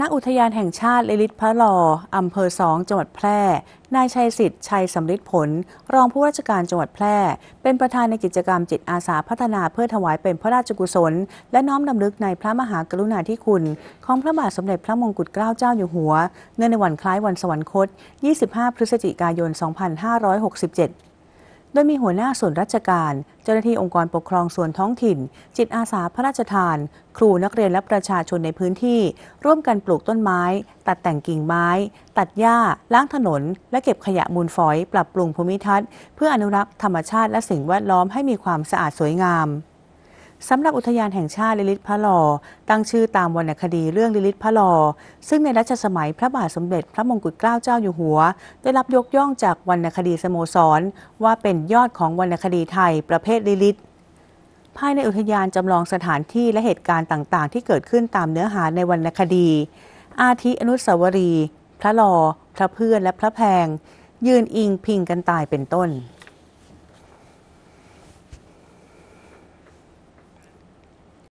นักอุทยานแห่งชาติเลลิตพระลออำเภอสองจังหวัดแพร่ นายชัยสิทธิ์ชัยสำลิดผล รองผู้ราชการจังหวัดแพร่ เป็นประธานในกิจกรรมจิตอาสาพัฒนาเพื่อถวายเป็นพระราชกุศล และน้อมนำลึกในพระมหากรุณาธิคุณของพระบาทสมเด็จพระมงกุฎเกล้าเจ้าอยู่หัวเนื่องในวันคล้ายวันสวรรคต 25 พฤศจิกายน 2567โดยมีหัวหน้าส่วนราชการ เจ้าหน้าที่องค์กรปกครองส่วนท้องถิ่น จิตอาสาพระราชทาน ครูนักเรียนและประชาชนในพื้นที่ ร่วมกันปลูกต้นไม้ ตัดแต่งกิ่งไม้ ตัดหญ้า ล้างถนน และเก็บขยะมูลฝอย ปรับปรุงภูมิทัศน์ เพื่ออนุรักษ์ธรรมชาติและสิ่งแวดล้อมให้มีความสะอาดสวยงามสำหรับอุทยานแห่งชาติลิลิตพระลอ ตั้งชื่อตามวรรณคดีเรื่องลิลิตพระลอ ซึ่งในรัชสมัยพระบาทสมเด็จพระมงกุฎเกล้าเจ้าอยู่หัว ได้รับยกย่องจากวรรณคดีสโมสรว่าเป็นยอดของวรรณคดีไทยประเภทลิลิต ภายในอุทยานจำลองสถานที่และเหตุการณ์ต่างๆ ที่เกิดขึ้นตามเนื้อหาในวรรณคดี อาทิอนุสาวรีย์พระลอ พระเพื่อนและพระแพง ยืนอิงพิงกันตายเป็นต้น